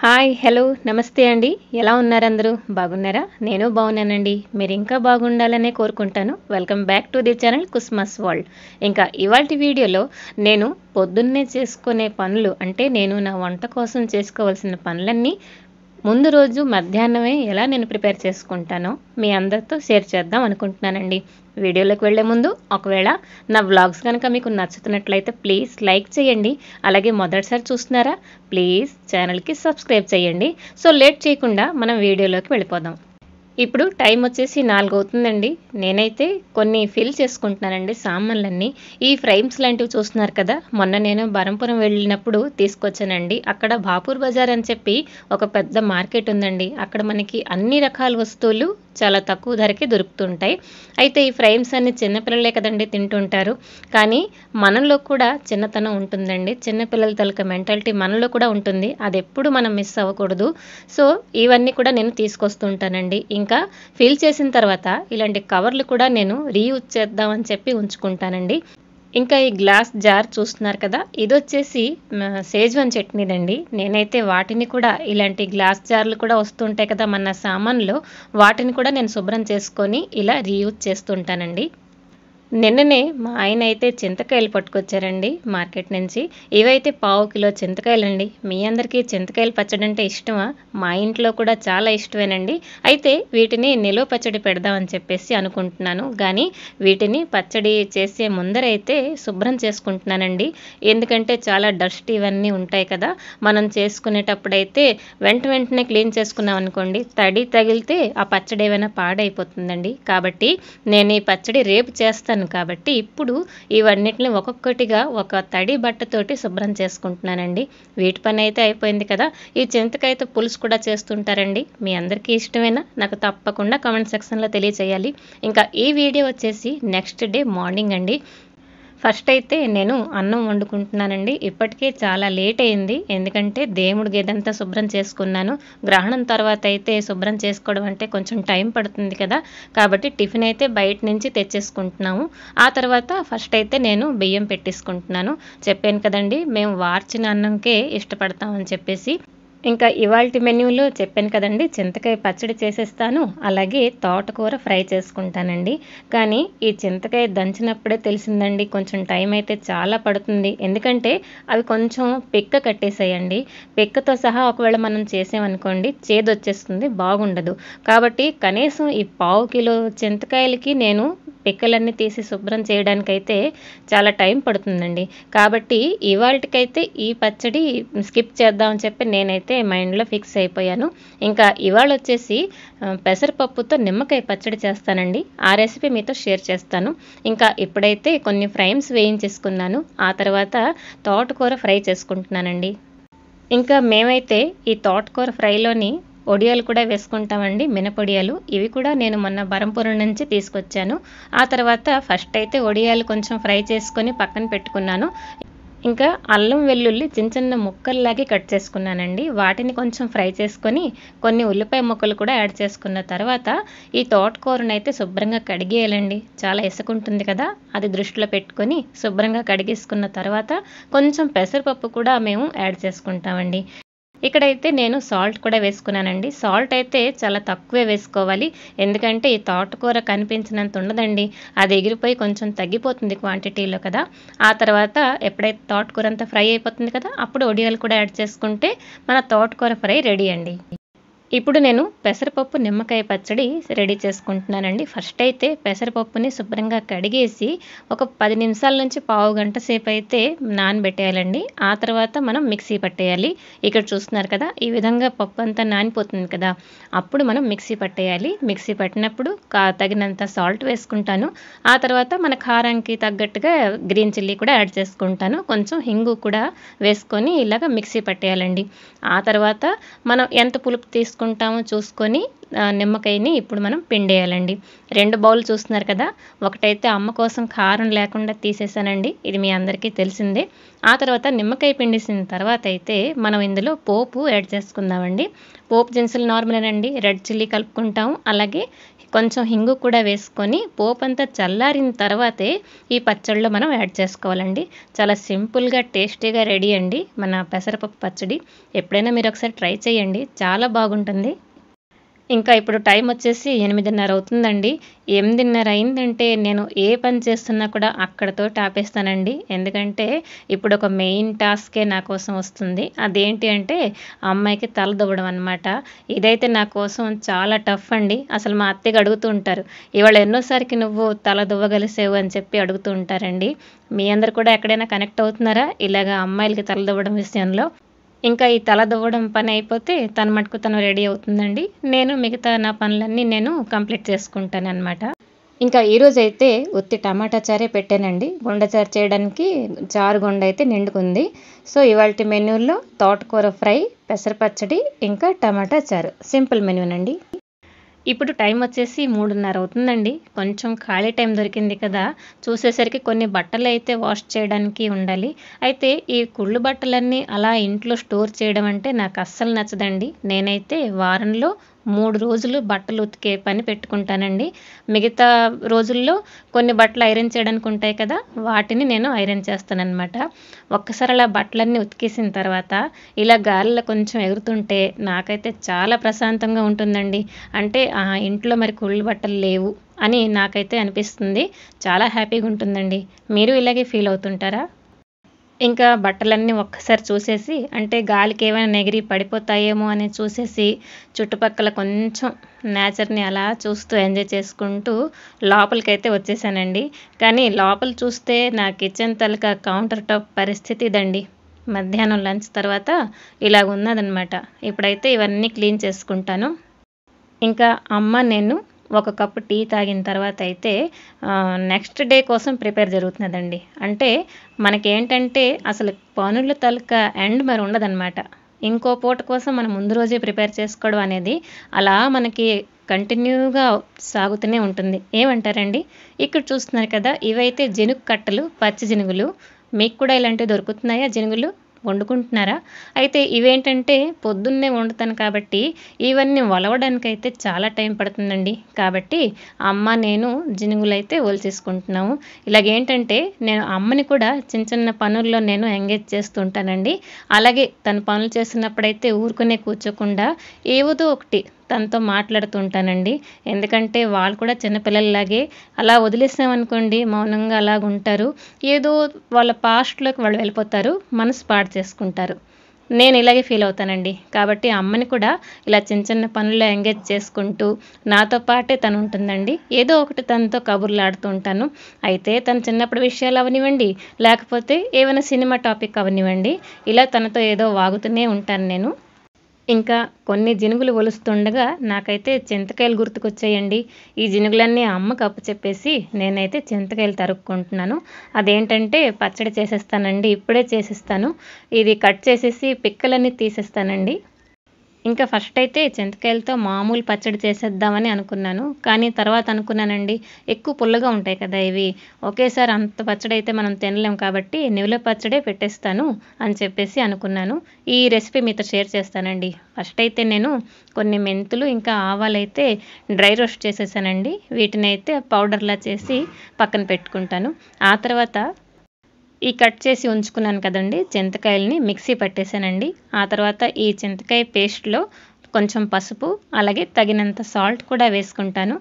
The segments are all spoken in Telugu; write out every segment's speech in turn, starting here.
హాయ్ హలో నమస్తే అండి ఎలా ఉన్నారు అందరూ బాగున్నారా నేను బాగున్నానండి మీరు ఇంకా బాగుండాలనే కోరుకుంటాను welcome back to the channel కుస్మస్ వరల్డ్ ఇంకా ఇవాళ వీడియోలో నేను పొద్దున్నే చేసుకునే పనులు అంటే నేను నా వంట కోసం చేసుకోవాల్సిన పనులన్నీ ముందు రోజు మధ్యాహ్నమే ఎలా నేను ప్రిపేర్ చేసుకుంటానో మీ అందరితో షేర్ చేద్దాం అనుకుంటున్నానండి వీడియోలోకి వెళ్లే ముందు ఒకవేళ నా వ్లాగ్స్ కనుక మీకు నచ్చుతున్నట్లయితే ప్లీజ్ లైక్ చేయండి అలాగే మొదటిసారి చూస్తున్నారా ప్లీజ్ ఛానల్కి సబ్స్క్రైబ్ చేయండి సో లేట్ చేయకుండా మనం వీడియోలోకి వెళ్ళిపోదాం ఇప్పుడు టైం వచ్చేసి నాలుగు అవుతుందండి నేనైతే కొన్ని ఫిల్ చేసుకుంటున్నానండి సామాన్లన్నీ ఈ ఫ్రేమ్స్ లాంటివి చూస్తున్నారు కదా మొన్న నేను బరంపురం వెళ్ళినప్పుడు తీసుకొచ్చానండి అక్కడ బాపూర్ బజార్ అని చెప్పి ఒక పెద్ద మార్కెట్ ఉందండి అక్కడ మనకి అన్ని రకాల వస్తువులు చాలా తక్కువ ధరకి దొరుకుతుంటాయి అయితే ఈ ఫ్రేమ్స్ అన్ని చిన్నపిల్లలే కదండి తింటుంటారు కానీ మనలో కూడా చిన్నతనం ఉంటుందండి చిన్నపిల్లల తలక మెంటాలిటీ మనలో కూడా ఉంటుంది అది ఎప్పుడు మనం మిస్ అవ్వకూడదు సో ఇవన్నీ కూడా నేను తీసుకొస్తుంటానండి ఇంకా ఫిల్ చేసిన తర్వాత ఇలాంటి కవర్లు కూడా నేను రీయూజ్ చేద్దామని చెప్పి ఉంచుకుంటానండి ఇంకా ఈ గ్లాస్ జార్ చూస్తున్నారు కదా ఇది వచ్చేసి సేజ్వన్ చట్నీదండి నేనైతే వాటిని కూడా ఇలాంటి గ్లాస్ జార్లు కూడా వస్తుంటాయి కదా మన సామాన్లు వాటిని కూడా నేను శుభ్రం చేసుకొని ఇలా రీయూజ్ చేస్తుంటానండి నిన్ననే మా ఆయన అయితే చింతకాయలు పట్టుకొచ్చారండి మార్కెట్ నుంచి ఇవైతే పావు కిలో చింతకాయలండి మీ అందరికీ చింతకాయలు పచ్చడి అంటే ఇష్టమా మా ఇంట్లో కూడా చాలా ఇష్టమేనండి అయితే వీటిని నిలువ పచ్చడి పెడదామని చెప్పేసి అనుకుంటున్నాను కానీ వీటిని పచ్చడి చేసే ముందరైతే శుభ్రం చేసుకుంటున్నానండి ఎందుకంటే చాలా డస్ట్ ఇవన్నీ ఉంటాయి కదా మనం చేసుకునేటప్పుడైతే వెంట వెంటనే క్లీన్ చేసుకున్నాం అనుకోండి తడి తగిలితే ఆ పచ్చడి ఏమైనా పాడైపోతుందండి కాబట్టి నేను ఈ పచ్చడి రేపు చేస్తాను చేశాను కాబట్టి ఇప్పుడు ఇవన్నిటిని ఒక్కొక్కటిగా ఒక తడి బట్టతోటి శుభ్రం చేసుకుంటున్నానండి వీటి పని అయితే అయిపోయింది కదా ఈ చింతకైతే పులుసు కూడా చేస్తుంటారండి మీ అందరికీ ఇష్టమైనా నాకు తప్పకుండా కామెంట్ సెక్షన్లో తెలియచేయాలి ఇంకా ఈ వీడియో వచ్చేసి నెక్స్ట్ డే మార్నింగ్ అండి ఫస్ట్ అయితే నేను అన్నం వండుకుంటున్నానండి ఇప్పటికే చాలా లేట్ అయింది ఎందుకంటే దేవుడి గేదంతా శుభ్రం చేసుకున్నాను గ్రహణం తర్వాత అయితే శుభ్రం చేసుకోవడం అంటే కొంచెం టైం పడుతుంది కదా కాబట్టి టిఫిన్ అయితే బయట నుంచి తెచ్చేసుకుంటున్నాము ఆ తర్వాత ఫస్ట్ అయితే నేను బియ్యం పెట్టేసుకుంటున్నాను చెప్పాను కదండి మేము వార్చిన అన్నంకే ఇష్టపడతామని చెప్పేసి ఇంకా ఇవాల్టి మెన్యూలో చెప్పాను కదండి చింతకాయ పచ్చడి చేసేస్తాను అలాగే తోటకూర ఫ్రై చేసుకుంటానండి కానీ ఈ చింతకాయ దంచినప్పుడే తెలిసిందండి కొంచెం టైం అయితే చాలా పడుతుంది ఎందుకంటే అవి కొంచెం పిక్క కట్టేసేయండి పిక్కతో సహా ఒకవేళ మనం చేసామనుకోండి చేదు వచ్చేస్తుంది బాగుండదు కాబట్టి కనీసం ఈ పావు కిలో చింతకాయలకి నేను పిక్కలన్నీ తీసి శుభ్రం చేయడానికైతే చాలా టైం పడుతుందండి కాబట్టి ఇవాళకైతే ఈ పచ్చడి స్కిప్ చేద్దామని చెప్పి నేనైతే మైండ్లో ఫిక్స్ అయిపోయాను ఇంకా ఇవాళ వచ్చేసి పెసరపప్పుతో నిమ్మకాయ పచ్చడి చేస్తానండి ఆ రెసిపీ మీతో షేర్ చేస్తాను ఇంకా ఇప్పుడైతే కొన్ని ఫ్రైమ్స్ వేయించేసుకున్నాను ఆ తర్వాత తోటకూర ఫ్రై చేసుకుంటున్నానండి ఇంకా మేమైతే ఈ తోటకూర ఫ్రైలోని ఒడియాలు కూడా వేసుకుంటామండి మినపొడియాలు ఇవి కూడా నేను మొన్న బరంపురం నుంచి తీసుకొచ్చాను ఆ తర్వాత ఫస్ట్ అయితే ఒడియాలు కొంచెం ఫ్రై చేసుకొని పక్కన పెట్టుకున్నాను ఇంకా అల్లం వెల్లుల్లి చిన్న చిన్న ముక్కల్లాగే కట్ చేసుకున్నానండి వాటిని కొంచెం ఫ్రై చేసుకొని కొన్ని ఉల్లిపాయ ముక్కలు కూడా యాడ్ చేసుకున్న తర్వాత ఈ తోటకూరను అయితే శుభ్రంగా కడిగేయాలండి చాలా ఇసుకుంటుంది కదా అది దృష్టిలో పెట్టుకొని శుభ్రంగా కడిగేసుకున్న తర్వాత కొంచెం పెసరపప్పు కూడా మేము యాడ్ చేసుకుంటామండి ఇక్కడైతే నేను సాల్ట్ కూడా వేసుకున్నానండి సాల్ట్ అయితే చాలా తక్కువే వేసుకోవాలి ఎందుకంటే ఈ తోటకూర కనిపించినంత ఉండదండి అది ఎగిరిపోయి కొంచెం తగ్గిపోతుంది క్వాంటిటీలో కదా ఆ తర్వాత ఎప్పుడైతే తోటకూర అంతా ఫ్రై అయిపోతుంది కదా అప్పుడు ఒడియాలు కూడా యాడ్ చేసుకుంటే మన తోటకూర ఫ్రై రెడీ అండి ఇప్పుడు నేను పెసరపప్పు నిమ్మకాయ పచ్చడి రెడీ చేసుకుంటున్నానండి ఫస్ట్ అయితే పెసరపప్పుని శుభ్రంగా కడిగేసి ఒక పది నిమిషాల నుంచి పావు గంట సేపు అయితే నానబెట్టేయాలండి ఆ తర్వాత మనం మిక్సీ పట్టేయాలి ఇక్కడ చూస్తున్నారు కదా ఈ విధంగా పప్పు అంతా నానిపోతుంది కదా అప్పుడు మనం మిక్సీ పట్టేయాలి మిక్సీ పట్టినప్పుడు కా తగినంత సాల్ట్ వేసుకుంటాను ఆ తర్వాత మన కారానికి తగ్గట్టుగా గ్రీన్ చిల్లీ కూడా యాడ్ చేసుకుంటాను కొంచెం హింగు కూడా వేసుకొని ఇలాగ మిక్సీ పట్టేయాలండి ఆ తర్వాత మనం ఎంత పులుపు తీసుకు చేసుకుంటామో చూసుకొని నిమ్మకాయని ఇప్పుడు మనం పిండేయాలండి రెండు బౌల్ చూస్తున్నారు కదా ఒకటైతే అమ్మ కోసం కారం లేకుండా తీసేసానండి ఇది మీ అందరికీ తెలిసిందే ఆ తర్వాత నిమ్మకాయ పిండిసిన తర్వాత అయితే మనం ఇందులో పోపు యాడ్ చేసుకుందామండి పోపు దినుసులు నార్మలేనండి రెడ్ చిల్లీ కలుపుకుంటాం అలాగే కొంచెం హింగు కూడా వేసుకొని పోపు అంతా చల్లారిన తర్వాతే ఈ పచ్చళ్ళు మనం యాడ్ చేసుకోవాలండి చాలా సింపుల్గా టేస్టీగా రెడీ అండి మన పెసరపప్పు పచ్చడి ఎప్పుడైనా మీరు ఒకసారి ట్రై చేయండి చాలా బాగుంటుంది ఇంకా ఇప్పుడు టైం వచ్చేసి ఎనిమిదిన్నర అవుతుందండి ఎనిమిదిన్నర అయిందంటే నేను ఏ పని చేస్తున్నా కూడా అక్కడతో టాపేస్తానండి ఎందుకంటే ఇప్పుడు ఒక మెయిన్ టాస్కే నా కోసం వస్తుంది అదేంటి అంటే అమ్మాయికి తల దువ్వడం అనమాట ఇదైతే నా కోసం చాలా టఫ్ అండి అసలు మా అత్తగా అడుగుతూ ఉంటారు ఇవాళ ఎన్నోసారికి నువ్వు తల దువ్వగలిసావు అని చెప్పి అడుగుతూ ఉంటారండి మీ అందరు కూడా ఎక్కడైనా కనెక్ట్ అవుతున్నారా ఇలాగ అమ్మాయిలకి తల దువ్వడం విషయంలో ఇంకా ఈ తల దువ్వడం పని అయిపోతే తన మటుకు తను రెడీ అవుతుందండి నేను మిగతా నా పనులన్నీ నేను కంప్లీట్ చేసుకుంటాను అనమాట ఇంకా ఈరోజు అయితే ఉత్తి టమాటా చారే పెట్టానండి చారు చేయడానికి చారు గుండ అయితే నిండుకుంది సో ఇవాళ మెనూలో తోటకూర ఫ్రై పెసరపచ్చడి ఇంకా టమాటా చారు సింపుల్ మెనూనండి ఇప్పుడు టైం వచ్చేసి మూడున్నర అవుతుందండి కొంచెం ఖాళీ టైం దొరికింది కదా చూసేసరికి కొన్ని బట్టలు అయితే వాష్ చేయడానికి ఉండాలి అయితే ఈ కుళ్ళు బట్టలన్నీ అలా ఇంట్లో స్టోర్ చేయడం అంటే నాకు అస్సలు నచ్చదండి నేనైతే వారంలో మూడు రోజులు బట్టలు ఉతికే పని పెట్టుకుంటానండి మిగతా రోజుల్లో కొన్ని బట్టలు ఐరన్ చేయడానికి ఉంటాయి కదా వాటిని నేను ఐరన్ చేస్తానన్నమాట ఒక్కసారి అలా బట్టలన్నీ ఉతికేసిన తర్వాత ఇలా గాలిలో కొంచెం ఎగురుతుంటే నాకైతే చాలా ప్రశాంతంగా ఉంటుందండి అంటే ఆ ఇంట్లో మరి కుళ్ళు బట్టలు లేవు అని నాకైతే అనిపిస్తుంది చాలా హ్యాపీగా ఉంటుందండి మీరు ఇలాగే ఫీల్ అవుతుంటారా ఇంకా బట్టలన్నీ ఒక్కసారి చూసేసి అంటే గాలికి ఏమైనా నెగిరి పడిపోతాయేమో అని చూసేసి చుట్టుపక్కల కొంచెం నేచర్ని అలా చూస్తూ ఎంజాయ్ చేసుకుంటూ లోపలికైతే వచ్చేసానండి కానీ లోపల చూస్తే నా కిచెన్ తలక కౌంటర్ టాప్ పరిస్థితి ఇదండి మధ్యాహ్నం లంచ్ తర్వాత ఇలా ఉన్నదనమాట ఇప్పుడైతే ఇవన్నీ క్లీన్ చేసుకుంటాను ఇంకా అమ్మ నేను ఒక కప్పు టీ తాగిన తర్వాత అయితే నెక్స్ట్ డే కోసం ప్రిపేర్ జరుగుతున్నదండి అంటే మనకేంటంటే అసలు పనుల తలక ఎండ్ మరి ఉండదన్నమాట ఇంకో పూట కోసం మనం ముందు రోజే ప్రిపేర్ చేసుకోవడం అనేది అలా మనకి కంటిన్యూగా సాగుతూనే ఉంటుంది ఏమంటారండి ఇక్కడ చూస్తున్నారు కదా ఇవైతే జనుగు కట్టలు పచ్చి జినుగులు మీకు కూడా ఇలాంటివి దొరుకుతున్నాయా జినుగులు వండుకుంటున్నారా అయితే ఇవేంటంటే పొద్దున్నే వండుతాను కాబట్టి ఇవన్నీ వలవడానికి అయితే చాలా టైం పడుతుందండి కాబట్టి అమ్మ నేను జినుగులు అయితే ఒలిసేసుకుంటున్నాము ఇలాగేంటంటే నేను అమ్మని కూడా చిన్న చిన్న పనుల్లో నేను ఎంగేజ్ చేస్తుంటానండి అలాగే తన పనులు చేసినప్పుడైతే ఊరుకునే కూర్చోకుండా ఏదో ఒకటి తనతో మాట్లాడుతుంటానండి ఎందుకంటే వాళ్ళు కూడా చిన్నపిల్లల్లాగే అలా వదిలేసామనుకోండి మౌనంగా అలాగ ఉంటారు ఏదో వాళ్ళ పాస్ట్లోకి వాళ్ళు వెళ్ళిపోతారు మనసు పాడు చేసుకుంటారు నేను ఇలాగే ఫీల్ అవుతానండి కాబట్టి అమ్మని కూడా ఇలా చిన్న చిన్న పనుల్లో ఎంగేజ్ చేసుకుంటూ నాతో పాటే తను ఉంటుందండి ఏదో ఒకటి తనతో కబుర్లు ఆడుతూ ఉంటాను అయితే తను చిన్నప్పుడు విషయాలు అవనివ్వండి లేకపోతే ఏమైనా సినిమా టాపిక్ అవనివ్వండి ఇలా తనతో ఏదో వాగుతూనే ఉంటాను నేను ఇంకా కొన్ని జినుగులు ఒలుస్తుండగా నాకైతే చింతకాయలు గుర్తుకొచ్చాయండి ఈ జినుగులన్నీ అమ్మకు అప్పు చెప్పేసి నేనైతే చింతకాయలు తరుక్కుంటున్నాను అదేంటంటే పచ్చడి చేసేస్తానండి ఇప్పుడే చేసేస్తాను ఇది కట్ చేసేసి పిక్కలన్నీ తీసేస్తానండి ఇంకా ఫస్ట్ అయితే చింతకాయలతో మామూలు పచ్చడి చేసేద్దామని అనుకున్నాను కానీ తర్వాత అనుకున్నానండి ఎక్కువ పుల్లగా ఉంటాయి కదా ఇవి ఒకేసారి అంత పచ్చడి అయితే మనం తినలేం కాబట్టి నివుల పచ్చడే పెట్టేస్తాను అని చెప్పేసి అనుకున్నాను ఈ రెసిపీ మీతో షేర్ చేస్తానండి ఫస్ట్ అయితే నేను కొన్ని మెంతులు ఇంకా ఆవాలైతే డ్రై రోస్ట్ చేసేసానండి వీటిని అయితే పౌడర్లా చేసి పక్కన పెట్టుకుంటాను ఆ తర్వాత ఈ కట్ చేసి ఉంచుకున్నాను కదండి చింతకాయలని మిక్సీ పట్టేశానండి ఆ తర్వాత ఈ చింతకాయ పేస్ట్లో కొంచెం పసుపు అలాగే తగినంత సాల్ట్ కూడా వేసుకుంటాను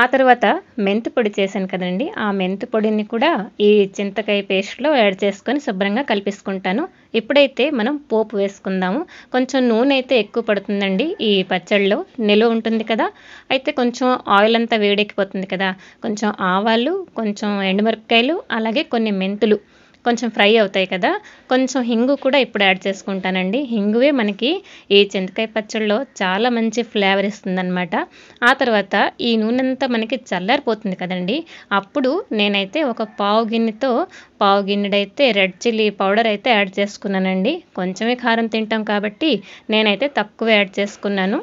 ఆ తర్వాత మెంతి పొడి చేశాను కదండి ఆ మెంతి పొడిని కూడా ఈ చింతకాయ పేస్ట్లో యాడ్ చేసుకొని శుభ్రంగా కలిపేసుకుంటాను ఇప్పుడైతే మనం పోపు వేసుకుందాము కొంచెం నూనె అయితే ఎక్కువ పడుతుందండి ఈ పచ్చళ్ళలో నిలువ ఉంటుంది కదా అయితే కొంచెం ఆయిల్ అంతా వేడెక్కిపోతుంది కదా కొంచెం ఆవాలు కొంచెం ఎండుమిరపకాయలు అలాగే కొన్ని మెంతులు కొంచెం ఫ్రై అవుతాయి కదా కొంచెం హింగు కూడా ఇప్పుడు యాడ్ చేసుకుంటానండి హింగువే మనకి ఈ చింతకాయ పచ్చడిలో చాలా మంచి ఫ్లేవర్ ఇస్తుందనమాట ఆ తర్వాత ఈ నూనె అంతా మనకి చల్లారిపోతుంది కదండి అప్పుడు నేనైతే ఒక పావు గిన్నెతో పావు గిన్నెడైతే రెడ్ చిల్లీ పౌడర్ అయితే యాడ్ చేసుకున్నానండి కొంచెమే కారం తింటాం కాబట్టి నేనైతే తక్కువ యాడ్ చేసుకున్నాను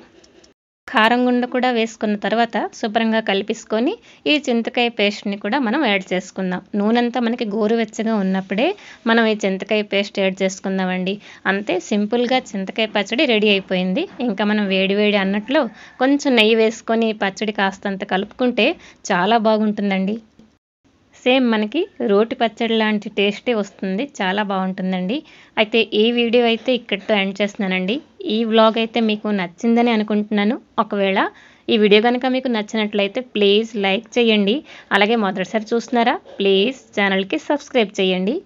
కారం గుండ కూడా వేసుకున్న తర్వాత శుభ్రంగా కలిపేసుకొని ఈ చింతకాయ పేస్ట్ని కూడా మనం యాడ్ చేసుకుందాం నూనెంతా మనకి గోరువెచ్చగా ఉన్నప్పుడే మనం ఈ చింతకాయ పేస్ట్ యాడ్ చేసుకుందామండి అంతే సింపుల్గా చింతకాయ పచ్చడి రెడీ అయిపోయింది ఇంకా మనం వేడి అన్నట్లో కొంచెం నెయ్యి వేసుకొని పచ్చడి కాస్తంత కలుపుకుంటే చాలా బాగుంటుందండి సేమ్ మనకి రోటి పచ్చడి లాంటి టేస్టే వస్తుంది చాలా బాగుంటుందండి అయితే ఈ వీడియో అయితే ఇక్కడితో ఎండ్ చేస్తున్నానండి ఈ వ్లాగ్ అయితే మీకు నచ్చిందని అనుకుంటున్నాను ఒకవేళ ఈ వీడియో కనుక మీకు నచ్చినట్లయితే ప్లీజ్ లైక్ చేయండి అలాగే మొదటిసారి చూస్తున్నారా ప్లీజ్ ఛానల్కి సబ్స్క్రైబ్ చేయండి